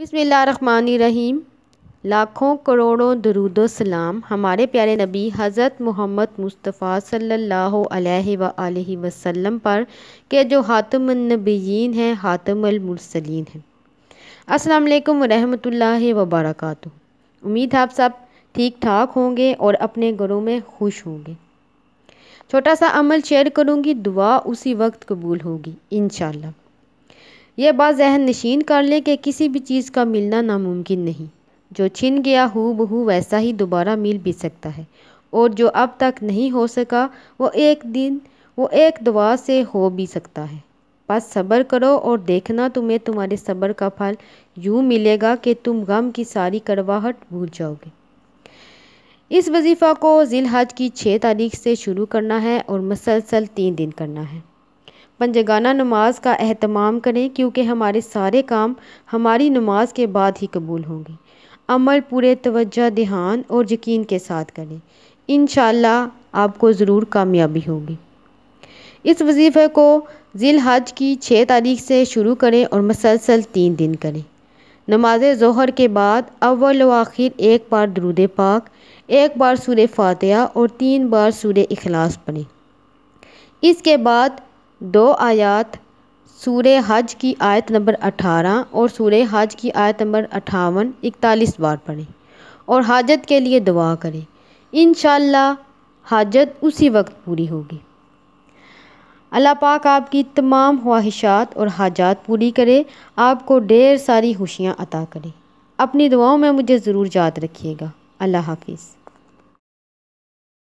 बिसमीम लाखों करोड़ों दरुद सलाम हमारे प्यारे नबी हज़रत मोहम्मद मुस्तफ़ा सल्लल्लाहु अलैहि सल्ला वसल्लम पर के जो हातमनबीन हैं हातमलमरसलिन हैं अस्सलाम वालेकुम रहमतुल्लाहि व बरकातहू उम्मीद है आप सब ठीक ठाक होंगे और अपने घरों में खुश होंगे छोटा सा अमल शेयर करूँगी दुआ उसी वक्त कबूल होगी इन यह बात जहन नशीन कर लें कि किसी भी चीज़ का मिलना नामुमकिन नहीं जो छिन गया हो बहू वैसा ही दोबारा मिल भी सकता है और जो अब तक नहीं हो सका वो एक दिन वो एक दुआ से हो भी सकता है बस सब्र करो और देखना तुम्हें तुम्हारे सब्र का फल यूँ मिलेगा कि तुम गम की सारी करवाहट भूल जाओगे इस वजीफ़ा को जिलहज की छः तारीख से शुरू करना है और मसलसल तीन दिन करना है पंजगाना नमाज का अहतमाम करें क्योंकि हमारे सारे काम हमारी नमाज के बाद ही कबूल होंगे अमल पूरे तवज्जो ध्यान और यकीन के साथ करें इन आपको ज़रूर कामयाबी होगी इस वजीफ़े को जिल हज की छः तारीख से शुरू करें और मसलसल तीन दिन करें नमाज जहर के बाद अव्वल व आखिर एक बार दरूद पाक एक बार सूर फातह और तीन बार सूर अखलास पढ़ें इसके बाद दो आयत सूर हज की आयत नंबर अठारह और सूर हज की आयत नंबर अठावन इकतालीस बार पढ़ें और हाजत के लिए दुआ करें इन हाजत उसी वक्त पूरी होगी अल्लाह पाक आपकी तमाम ख्वाहिशात और हाजात पूरी करे आपको ढेर सारी खुशियाँ अता करे अपनी दुआओं में मुझे ज़रूर याद रखिएगा अल्लाह हाफिज़